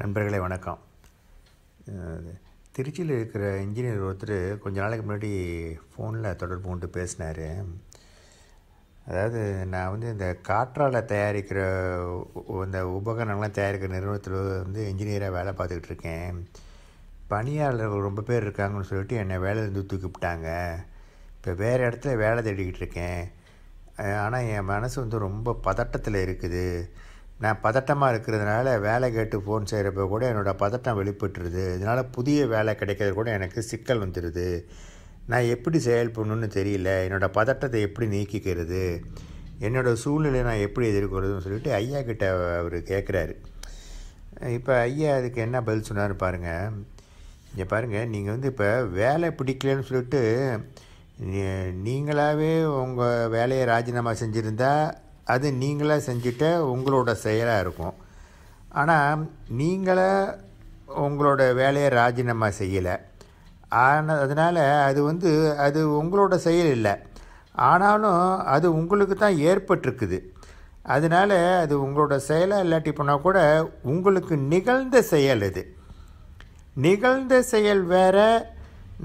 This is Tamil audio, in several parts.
நண்பர்களே வணக்கம் திருச்சியில் இருக்கிற இன்ஜினியர் ஒருத்தர் கொஞ்ச நாளைக்கு முன்னாடி ஃபோனில் தொடர்பு கொண்டு பேசினார் அதாவது நான் வந்து இந்த காற்றால் தயாரிக்கிற அந்த உபகரணங்கள்லாம் தயாரிக்கிற நிறுவனத்தில் வந்து இன்ஜினியராக வேலை பார்த்துக்கிட்டு இருக்கேன் பணியாளர்கள் ரொம்ப பேர் இருக்காங்கன்னு சொல்லிட்டு என்னை வேலையிலேருந்து தூக்கிவிட்டாங்க இப்போ வேறு இடத்துல வேலை தேடிக்கிட்டு இருக்கேன் ஆனால் என் மனசு வந்து ரொம்ப பதட்டத்தில் இருக்குது நான் பதட்டமாக இருக்கிறதுனால வேலை கேட்டு ஃபோன் செய்கிறப்ப கூட என்னோடய பதட்டம் வெளிப்பட்டுருது இதனால் புதிய வேலை கிடைக்கிறது கூட எனக்கு சிக்கல் வந்துடுது நான் எப்படி செயல்படணும்னு தெரியல என்னோடய பதட்டத்தை எப்படி நீக்கிக்கிறது என்னோடய சூழ்நிலை நான் எப்படி எதிர்கொள்றதுன்னு சொல்லிட்டு ஐயா கிட்ட அவர் கேட்குறாரு இப்போ ஐயா அதுக்கு என்ன பதில் சொன்னார் பாருங்கள் இங்கே பாருங்கள் நீங்கள் வந்து இப்போ வேலை பிடிக்கலன்னு சொல்லிட்டு நீங்களாகவே உங்கள் வேலையை ராஜினாமா செஞ்சுருந்தா அது நீங்களாக செஞ்சுட்டு உங்களோட செயலாக இருக்கும் ஆனால் நீங்களே உங்களோட வேலையை ராஜினாமா செய்யலை ஆனால் அதனால் அது வந்து அது உங்களோட செயல் இல்லை ஆனாலும் அது உங்களுக்கு தான் ஏற்பட்டிருக்குது அதனால் அது உங்களோட செயலாக இல்லாட்டி போனால் கூட உங்களுக்கு நிகழ்ந்த செயல் அது நிகழ்ந்த செயல் வேறு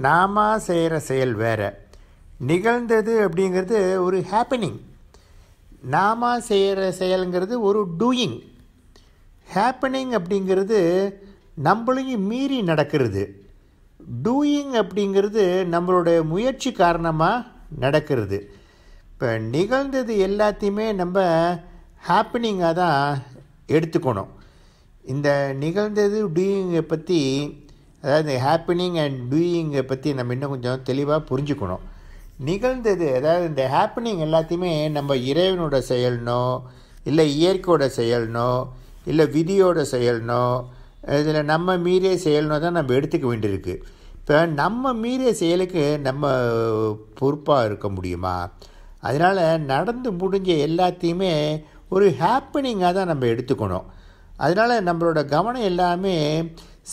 நாம செய்கிற செயல் வேறு நிகழ்ந்தது அப்படிங்கிறது ஒரு ஹாப்பினிங் நாம செய்கிற செயலுங்கிறது ஒரு டூயிங் ஹேப்பனிங் அப்படிங்கிறது நம்மளையும் மீறி நடக்கிறது டூயிங் அப்படிங்கிறது நம்மளுடைய முயற்சி காரணமாக நடக்கிறது இப்போ நிகழ்ந்தது எல்லாத்தையுமே நம்ம ஹாப்பினிங்காக தான் எடுத்துக்கணும் இந்த நிகழ்ந்தது டூயிங்கை பற்றி அதாவது ஹாப்பினிங் அண்ட் டூயிங்கை பற்றி நம்ம இன்னும் கொஞ்சம் தெளிவாக புரிஞ்சுக்கணும் நிகழ்ந்தது அதாவது இந்த ஹாப்பனிங் எல்லாத்தையுமே நம்ம இறைவனோட செயல்னோ இல்லை இயற்கையோட செயல்னோ இல்லை விதியோட செயல்னோ இதில் நம்ம மீறிய செயல்னோ தான் நம்ம எடுத்துக்க வேண்டியிருக்கு இப்போ நம்ம மீறிய செயலுக்கு நம்ம பொறுப்பாக இருக்க முடியுமா அதனால் நடந்து முடிஞ்ச எல்லாத்தையுமே ஒரு ஹாப்பினிங்காக தான் நம்ம எடுத்துக்கணும் அதனால் நம்மளோட கவனம் எல்லாமே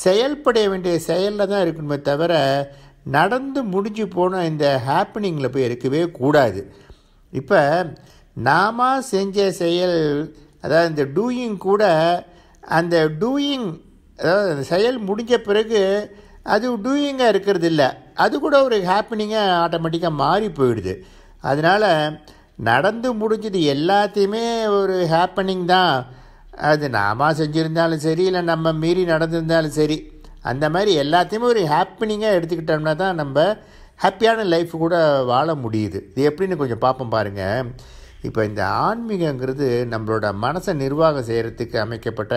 செயல்பட வேண்டிய செயலில் தான் இருக்கணுமே தவிர நடந்து முடிஞ்சு போன இந்த ஹாப்பினிங்கில் போய் இருக்கவே கூடாது இப்போ நாம செஞ்ச செயல் அதாவது இந்த டூயிங் கூட அந்த டூயிங் அதாவது அந்த செயல் முடிஞ்ச பிறகு அது டூயிங்காக இருக்கிறது இல்லை அது கூட ஒரு ஹாப்பினிங்காக ஆட்டோமேட்டிக்காக மாறி போயிடுது அதனால் நடந்து முடிஞ்சது எல்லாத்தையுமே ஒரு ஹாப்பனிங் தான் அது நாம செஞ்சுருந்தாலும் சரி இல்லை நம்ம மீறி நடந்திருந்தாலும் சரி அந்த மாதிரி எல்லாத்தையுமே ஒரு ஹாப்பினிங்காக எடுத்துக்கிட்டோம்னா தான் நம்ம ஹாப்பியான லைஃப் கூட வாழ முடியுது இது எப்படின்னு கொஞ்சம் பார்ப்போம் பாருங்கள் இப்போ இந்த ஆன்மீகங்கிறது நம்மளோட மனசை நிர்வாகம் செய்கிறதுக்கு அமைக்கப்பட்ட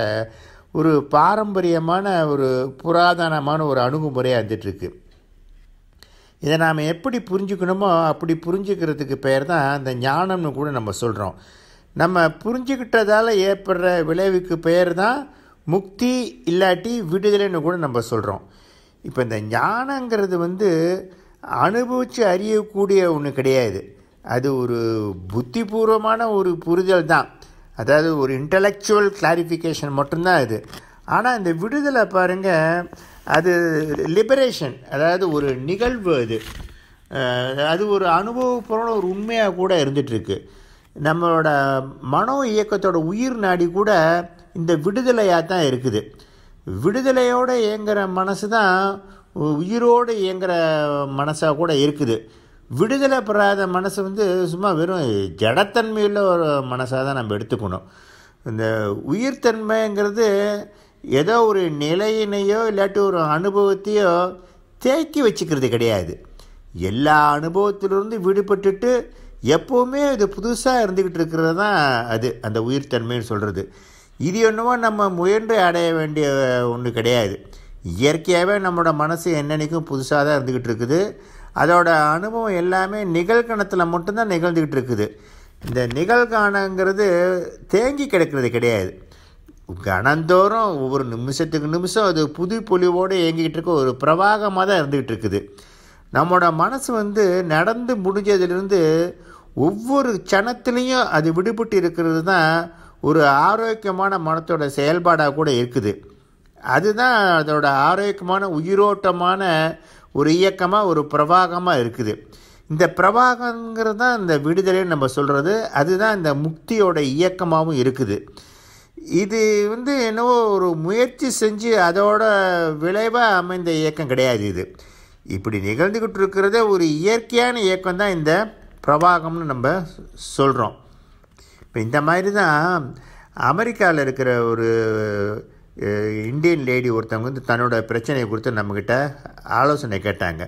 ஒரு பாரம்பரியமான ஒரு புராதனமான ஒரு அணுகுமுறையாக இருந்துகிட்ருக்கு இதை நாம் எப்படி புரிஞ்சுக்கணுமோ அப்படி புரிஞ்சுக்கிறதுக்கு பேர் தான் இந்த ஞானம்னு கூட நம்ம சொல்கிறோம் நம்ம புரிஞ்சுக்கிட்டதால் ஏற்படுற விளைவுக்கு பெயர் தான் முக்தி இல்லாட்டி விடுதலைன்னு கூட நம்ம சொல்கிறோம் இப்போ இந்த ஞானங்கிறது வந்து அனுபவித்து அறியக்கூடிய ஒன்று கிடையாது அது ஒரு புத்திபூர்வமான ஒரு புரிதல் தான் அதாவது ஒரு இன்டலெக்சுவல் கிளாரிஃபிகேஷன் மட்டும்தான் அது ஆனால் இந்த விடுதலை பாருங்கள் அது லிபரேஷன் அதாவது ஒரு நிகழ்வு அது அது ஒரு அனுபவப்பூர்வம் ஒரு உண்மையாக கூட இருந்துகிட்ருக்கு நம்மளோட மனோ இயக்கத்தோட உயிர் நாடி கூட இந்த விடுதலையாக தான் இருக்குது விடுதலையோடு இயங்குகிற மனசு தான் உயிரோடு இயங்குகிற மனசாக கூட இருக்குது விடுதலை பெறாத மனசு வந்து சும்மா வெறும் ஜடத்தன்மையில் ஒரு மனசாக தான் நம்ம எடுத்துக்கணும் இந்த உயிர்த்தன்மைங்கிறது ஏதோ ஒரு நிலையினையோ இல்லாட்டி ஒரு அனுபவத்தையோ தேக்கி வச்சுக்கிறது கிடையாது எல்லா அனுபவத்திலிருந்து விடுபட்டுட்டு எப்போவுமே இது புதுசாக இருந்துக்கிட்டு இருக்கிறது தான் அது அந்த உயிர்த்தன்மைன்னு சொல்கிறது இது என்னவோ நம்ம முயன்று அடைய வேண்டிய ஒன்று கிடையாது இயற்கையாகவே நம்மளோட மனசு என்னென்னைக்கும் புதுசாக தான் இருந்துக்கிட்டு இருக்குது அதோட அனுபவம் எல்லாமே நிகழ்கணத்தில் மட்டும்தான் நிகழ்ந்துக்கிட்டு இருக்குது இந்த நிகழ்காணங்கிறது தேங்கி கிடக்கிறது கிடையாது கணந்தோறும் ஒவ்வொரு நிமிஷத்துக்கு நிமிஷம் அது புது பொலிவோடு இயங்கிக்கிட்டு இருக்க ஒரு பிரவாகமாக தான் இருந்துக்கிட்டு இருக்குது நம்மளோட மனசு வந்து நடந்து முடிஞ்சதுலேருந்து ஒவ்வொரு க்ஷணத்துலேயும் அது விடுபட்டு இருக்கிறது தான் ஒரு ஆரோக்கியமான மனத்தோட செயல்பாடாக கூட இருக்குது அதுதான் அதோட ஆரோக்கியமான உயிரோட்டமான ஒரு இயக்கமாக ஒரு பிரவாகமாக இருக்குது இந்த பிரவாகங்கிறது தான் இந்த விடுதலைன்னு நம்ம சொல்கிறது அதுதான் இந்த முக்தியோட இயக்கமாகவும் இருக்குது இது வந்து என்னவோ ஒரு முயற்சி செஞ்சு அதோட விளைவாக அமைந்த இயக்கம் கிடையாது இது இப்படி நிகழ்ந்துக்கிட்டு இருக்கிறத ஒரு இயற்கையான இயக்கம் தான் இந்த பிரவாகம்னு நம்ம சொல்கிறோம் இப்போ இந்த மாதிரி தான் அமெரிக்காவில் இருக்கிற ஒரு இந்தியன் லேடி ஒருத்தவங்க வந்து தன்னோட பிரச்சனையை கொடுத்து நம்மக்கிட்ட ஆலோசனை கேட்டாங்க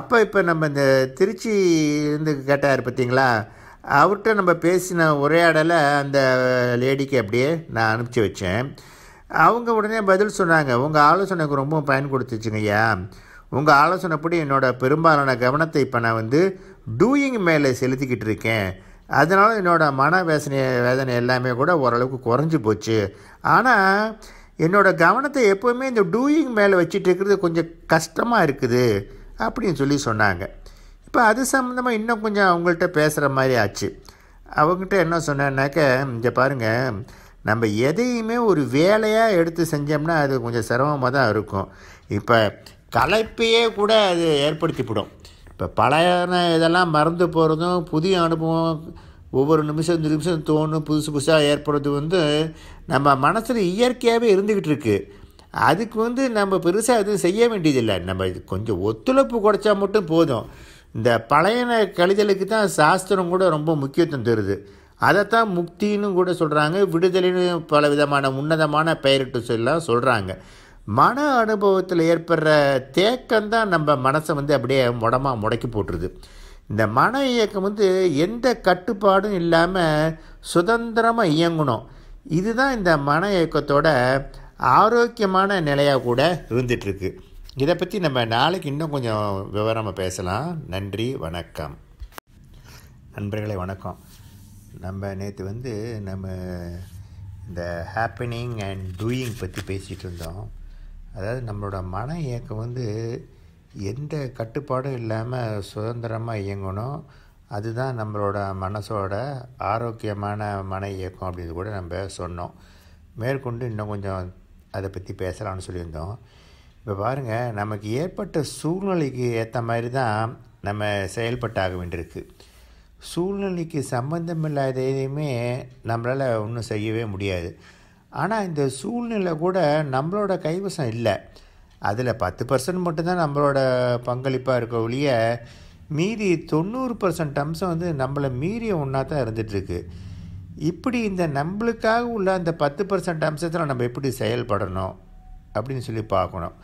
அப்போ இப்போ நம்ம இந்த திருச்சி இருந்து கேட்டார் பார்த்தீங்களா அவர்கிட்ட நம்ம பேசின உரையாடலை அந்த லேடிக்கு அப்படியே நான் அனுப்பிச்சி வச்சேன் அவங்க உடனே பதில் சொன்னாங்க உங்கள் ஆலோசனைக்கு ரொம்ப பயன் கொடுத்துச்சுங்க ஐயா உங்கள் ஆலோசனைப்படி என்னோடய பெரும்பாலான கவனத்தை இப்போ நான் வந்து டூயிங் மேலே செலுத்திக்கிட்டு இருக்கேன் அதனால் என்னோடய மன வேதனை வேதனை எல்லாமே கூட ஓரளவுக்கு குறைஞ்சி போச்சு ஆனால் என்னோடய கவனத்தை எப்போவுமே இந்த டூயிங் மேலே வச்சுட்டு இருக்கிறது கொஞ்சம் கஷ்டமாக இருக்குது அப்படின்னு சொல்லி சொன்னாங்க இப்போ அது சம்மந்தமாக இன்னும் கொஞ்சம் அவங்கள்ட்ட பேசுகிற மாதிரி ஆச்சு அவங்ககிட்ட என்ன சொன்னேன்னாக்க இங்கே பாருங்கள் நம்ம எதையுமே ஒரு வேலையாக எடுத்து செஞ்சோம்னா அது கொஞ்சம் சிரமமாக தான் இருக்கும் இப்போ கலைப்பையே கூட அது ஏற்படுத்திவிடும் இப்போ பழையன இதெல்லாம் மறந்து போகிறதும் புதிய அனுபவம் ஒவ்வொரு நிமிஷம் நிமிஷம் தோணும் புதுசு புதுசாக ஏற்படுறது வந்து நம்ம மனசில் இயற்கையாகவே இருந்துக்கிட்டு இருக்குது அதுக்கு வந்து நம்ம பெருசாக எதுவும் செய்ய வேண்டியதில்லை நம்ம கொஞ்சம் ஒத்துழைப்பு குறைச்சா மட்டும் போதும் இந்த பழையன கழிதலுக்கு தான் சாஸ்திரம் கூட ரொம்ப முக்கியத்துவம் தருது அதைத்தான் முக்தின்னு கூட சொல்கிறாங்க விடுதலைன்னு பல விதமான உன்னதமான பெயரிட்டு சொல்லலாம் சொல்கிறாங்க மன அனுபவத்தில் ஏற்படுற தேக்கம்தான் நம்ம மனசை வந்து அப்படியே முடமாக முடக்கி போட்டுருது இந்த மன இயக்கம் வந்து எந்த கட்டுப்பாடும் இல்லாமல் சுதந்திரமாக இயங்கணும் இதுதான் இந்த மன இயக்கத்தோட ஆரோக்கியமான நிலையாக கூட இருந்துகிட்ருக்கு இதை பற்றி நம்ம நாளைக்கு இன்னும் கொஞ்சம் விவரமாக பேசலாம் நன்றி வணக்கம் நண்பர்களே வணக்கம் நம்ம நேற்று வந்து நம்ம இந்த ஹாப்பினிங் அண்ட் டூயிங் பற்றி பேசிகிட்டு இருந்தோம் அதாவது நம்மளோட மன இயக்கம் வந்து எந்த கட்டுப்பாடும் இல்லாமல் சுதந்திரமாக இயங்கணும் அதுதான் நம்மளோட மனசோட ஆரோக்கியமான மன இயக்கம் அப்படின்னு கூட நம்ம சொன்னோம் மேற்கொண்டு இன்னும் கொஞ்சம் அதை பற்றி பேசலாம்னு சொல்லியிருந்தோம் இப்போ பாருங்கள் நமக்கு ஏற்பட்ட சூழ்நிலைக்கு ஏற்ற மாதிரி தான் நம்ம செயல்பட்டாக வேண்டியிருக்கு சூழ்நிலைக்கு சம்மந்தம் இல்லாத எதையுமே நம்மளால் ஒன்றும் செய்யவே முடியாது ஆனால் இந்த சூழ்நிலை கூட நம்மளோட கைவசம் இல்லை அதில் பத்து பர்சன்ட் மட்டும்தான் நம்மளோட பங்களிப்பாக இருக்க ஒழிய மீதி தொண்ணூறு பர்சன்ட் அம்சம் வந்து நம்மளை மீறிய ஒன்றா தான் இருந்துகிட்ருக்கு இப்படி இந்த நம்மளுக்காக உள்ள அந்த பத்து பர்சன்ட் அம்சத்தில் நம்ம எப்படி செயல்படணும் அப்படின்னு சொல்லி பார்க்கணும்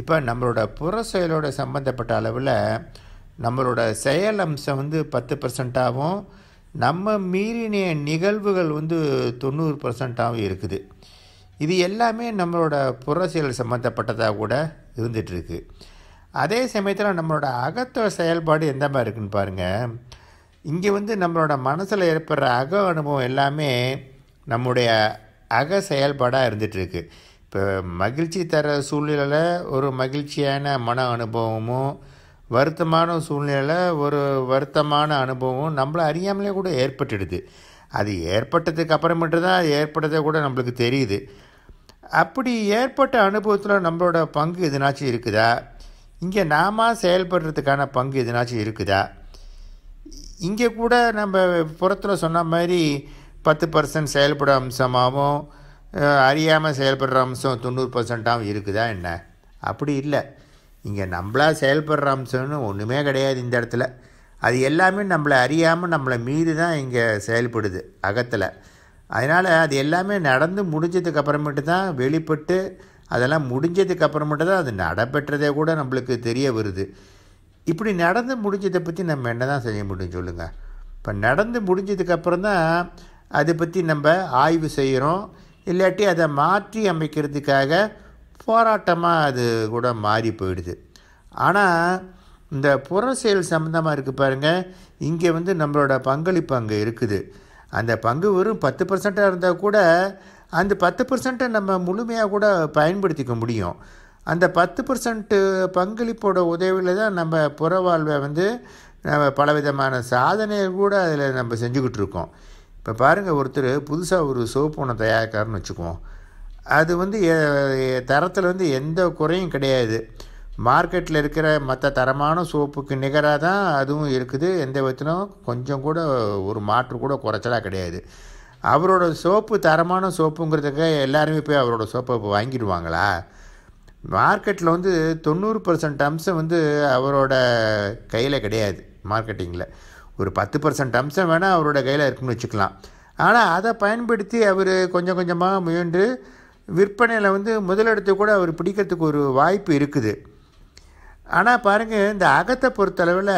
இப்போ நம்மளோட புற செயலோட சம்மந்தப்பட்ட அளவில் நம்மளோட செயல் அம்சம் வந்து பத்து பர்சன்ட்டாகவும் நம்ம மீறினே நிகழ்வுகள் வந்து தொண்ணூறு பர்சண்ட்டாகவும் இருக்குது இது எல்லாமே நம்மளோட புற செயல் சம்மந்தப்பட்டதாக கூட இருந்துகிட்ருக்கு அதே சமயத்தில் நம்மளோட அகத்த செயல்பாடு எந்த மாதிரி இருக்குன்னு பாருங்கள் இங்கே வந்து நம்மளோட மனசில் ஏற்படுற அக அனுபவம் எல்லாமே நம்முடைய அக செயல்பாடாக இருந்துகிட்ருக்கு இப்போ மகிழ்ச்சி தர சூழ்நிலையில் ஒரு மகிழ்ச்சியான மன அனுபவமும் வருத்தமான சூழ்நிலையில் ஒரு வருத்தமான அனுபவம் நம்மளை அறியாமலே கூட ஏற்பட்டுடுது அது ஏற்பட்டதுக்கு அப்புறமேட்டு தான் ஏற்பட்டதே கூட நம்மளுக்கு தெரியுது அப்படி ஏற்பட்ட அனுபவத்தில் நம்மளோட பங்கு எதுனாச்சும் இருக்குதா இங்கே நாம செயல்படுறதுக்கான பங்கு எதுனாச்சும் இருக்குதா இங்கே கூட நம்ம புறத்தில் சொன்ன மாதிரி பத்து பர்சன்ட் செயல்பட அம்சமாகவும் அறியாமல் செயல்படுற அம்சம் தொண்ணூறு பர்சண்ட்டாகவும் இருக்குதா என்ன அப்படி இல்லை இங்கே நம்மளா செயல்படுற அம்சம்னு ஒன்றுமே கிடையாது இந்த இடத்துல அது எல்லாமே நம்மளை அறியாமல் நம்மளை மீறி தான் இங்கே செயல்படுது அகத்தில் அதனால் அது எல்லாமே நடந்து முடிஞ்சதுக்கு அப்புறமேட்டு தான் வெளிப்பட்டு அதெல்லாம் முடிஞ்சதுக்கு அப்புறமேட்டு தான் அது நடைபெற்றதே கூட நம்மளுக்கு தெரிய வருது இப்படி நடந்து முடிஞ்சதை பற்றி நம்ம என்ன தான் செய்ய முடியும் சொல்லுங்கள் இப்போ நடந்து முடிஞ்சதுக்கப்புறம் தான் அதை பற்றி நம்ம ஆய்வு செய்கிறோம் இல்லாட்டி அதை மாற்றி அமைக்கிறதுக்காக போராட்டமாக அது கூட மாறி போயிடுது ஆனால் இந்த புற செயல் சம்மந்தமாக இருக்குது பாருங்கள் இங்கே வந்து நம்மளோட பங்களிப்பு அங்கே இருக்குது அந்த பங்கு வெறும் பத்து பர்சண்ட்டாக இருந்தால் கூட அந்த பத்து பர்சண்ட்டை நம்ம முழுமையாக கூட பயன்படுத்திக்க முடியும் அந்த பத்து பர்சன்ட்டு பங்களிப்போட உதவியில் தான் நம்ம புற வாழ்வை வந்து நம்ம பலவிதமான சாதனையை கூட அதில் நம்ம செஞ்சுக்கிட்டு இருக்கோம் இப்போ பாருங்கள் ஒருத்தர் புதுசாக ஒரு சோப்பு ஒன்று தயாரிக்காருன்னு வச்சுக்குவோம் அது வந்து தரத்தில் வந்து எந்த குறையும் கிடையாது மார்க்கெட்டில் இருக்கிற மற்ற தரமான சோப்புக்கு நிகராக தான் அதுவும் இருக்குது எந்த விதத்திலும் கொஞ்சம் கூட ஒரு மாற்று கூட குறைச்சலாக கிடையாது அவரோட சோப்பு தரமான சோப்புங்கிறதுக்கு எல்லாருமே போய் அவரோட சோப்பை இப்போ வாங்கிடுவாங்களா மார்க்கெட்டில் வந்து தொண்ணூறு பர்சன்ட் அம்சம் வந்து அவரோட கையில் கிடையாது மார்க்கெட்டிங்கில் ஒரு பத்து பர்சன்ட் அம்சம் வேணால் அவரோட கையில் இருக்குன்னு வச்சுக்கலாம் ஆனால் அதை பயன்படுத்தி அவர் கொஞ்சம் கொஞ்சமாக முயன்று விற்பனையில் வந்து முதலிடத்தை கூட அவர் பிடிக்கிறதுக்கு ஒரு வாய்ப்பு இருக்குது ஆனால் பாருங்கள் இந்த அகத்தை பொறுத்தளவில்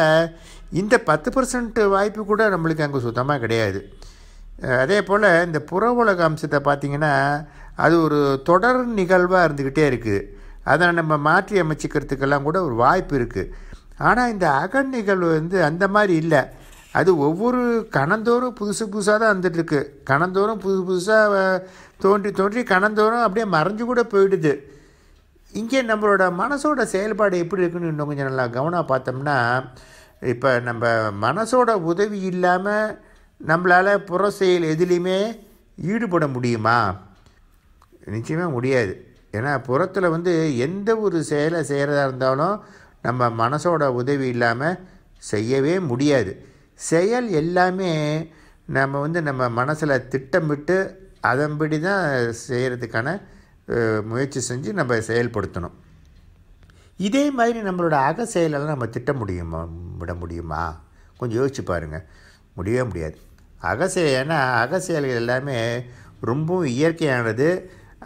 இந்த பத்து பர்சன்ட் வாய்ப்பு கூட நம்மளுக்கு அங்கே சுத்தமாக கிடையாது அதே போல் இந்த புற உலக அம்சத்தை பார்த்திங்கன்னா அது ஒரு தொடர் நிகழ்வாக இருந்துக்கிட்டே இருக்குது அதை நம்ம மாற்றி அமைச்சிக்கிறதுக்கெல்லாம் கூட ஒரு வாய்ப்பு இருக்குது ஆனால் இந்த அகநிகழ்வு வந்து அந்த மாதிரி இல்லை அது ஒவ்வொரு கணந்தோறும் புதுசு புதுசாக தான் வந்துட்டுருக்கு கணந்தோறும் புதுசு புதுசாக தோன்றி தோன்றி கணந்தோறும் அப்படியே மறைஞ்சு கூட போயிடுது இங்கே நம்மளோட மனசோட செயல்பாடு எப்படி இருக்குன்னு இன்னும் கொஞ்சம் நல்லா கவனம் பார்த்தோம்னா இப்போ நம்ம மனசோட உதவி இல்லாமல் நம்மளால் புற செயல் எதுலேயுமே ஈடுபட முடியுமா நிச்சயமாக முடியாது ஏன்னா புறத்தில் வந்து எந்த ஒரு செயலை செய்கிறதா இருந்தாலும் நம்ம மனசோட உதவி இல்லாமல் செய்யவே முடியாது செயல் எல்லாமே நம்ம வந்து நம்ம மனசில் திட்டமிட்டு அதன்படி தான் செய்கிறதுக்கான முயற்சி செஞ்சு நம்ம செயல்படுத்தணும் இதே மாதிரி நம்மளோட அக செயலெல்லாம் நம்ம திட்ட முடியுமா விட முடியுமா கொஞ்சம் யோசிச்சு பாருங்கள் முடியவே முடியாது அகசே ஏன்னா செயல்கள் எல்லாமே ரொம்பவும் இயற்கையானது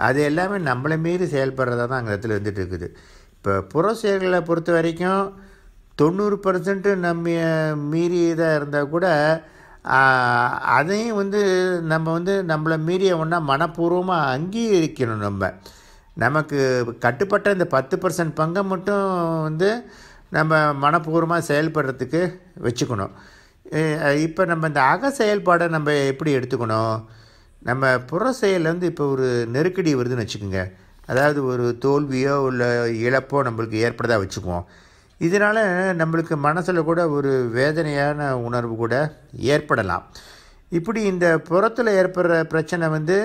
அது எல்லாமே நம்மளை மீறி செயல்படுறதா தான் அந்த இடத்துல வந்துட்டு இருக்குது இப்போ புற செயல்களை பொறுத்த வரைக்கும் தொண்ணூறு பர்சன்ட்டு நம்ம மீறி இதாக இருந்தால் கூட அதையும் வந்து நம்ம வந்து நம்மளை மீறிய ஒன்றா மனப்பூர்வமாக அங்கீகரிக்கணும் நம்ம நமக்கு கட்டுப்பட்ட இந்த பத்து பர்சன்ட் பங்கை மட்டும் வந்து நம்ம மனப்பூர்வமாக செயல்படுறதுக்கு வச்சுக்கணும் இப்போ நம்ம இந்த அக செயல்பாடை நம்ம எப்படி எடுத்துக்கணும் நம்ம புற செயலில் வந்து இப்போ ஒரு நெருக்கடி வருதுன்னு வச்சுக்கோங்க அதாவது ஒரு தோல்வியோ இல்லை இழப்போ நம்மளுக்கு ஏற்படுதா வச்சுக்குவோம் இதனால் நம்மளுக்கு மனசில் கூட ஒரு வேதனையான உணர்வு கூட ஏற்படலாம் இப்படி இந்த புறத்தில் ஏற்படுற பிரச்சனை வந்து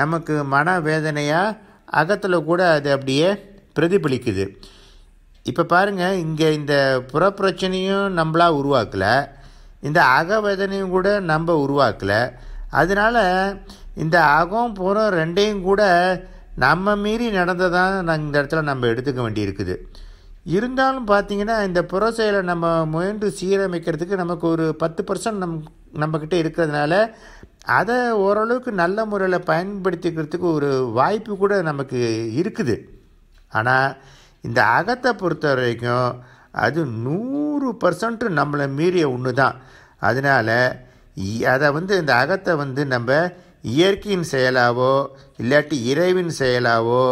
நமக்கு மன வேதனையாக அகத்தில் கூட அது அப்படியே பிரதிபலிக்குது இப்போ பாருங்கள் இங்கே இந்த புற பிரச்சனையும் நம்மளாக உருவாக்கலை இந்த அக வேதனையும் கூட நம்ம உருவாக்கலை அதனால் இந்த அகம் புறம் ரெண்டையும் கூட நம்ம மீறி நடந்ததான் இந்த இடத்துல நம்ம எடுத்துக்க வேண்டியிருக்குது இருந்தாலும் பார்த்திங்கன்னா இந்த புற செயலை நம்ம முயன்று சீரமைக்கிறதுக்கு நமக்கு ஒரு பத்து பர்சன்ட் நம் நம்மக்கிட்ட இருக்கிறதுனால அதை ஓரளவுக்கு நல்ல முறையில் பயன்படுத்திக்கிறதுக்கு ஒரு வாய்ப்பு கூட நமக்கு இருக்குது ஆனால் இந்த அகத்தை பொறுத்த வரைக்கும் அது நூறு பர்சன்ட்டு நம்மளை மீறிய ஒன்று தான் அதனால் அதை வந்து இந்த அகத்தை வந்து நம்ம இயற்கையின் செயலாவோ இல்லாட்டி இறைவின் செயலாவோ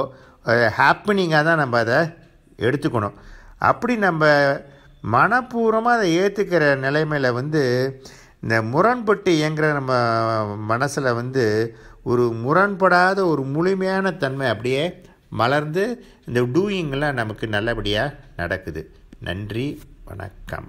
ஹாப்பினிங்காக தான் நம்ம அதை எடுத்துக்கணும் அப்படி நம்ம மனப்பூர்வமாக அதை ஏற்றுக்கிற நிலைமையில் வந்து இந்த முரண்பட்டு இயங்குகிற நம்ம மனசில் வந்து ஒரு முரண்படாத ஒரு முழுமையான தன்மை அப்படியே மலர்ந்து இந்த டூயிங்லாம் நமக்கு நல்லபடியாக நடக்குது நன்றி வணக்கம்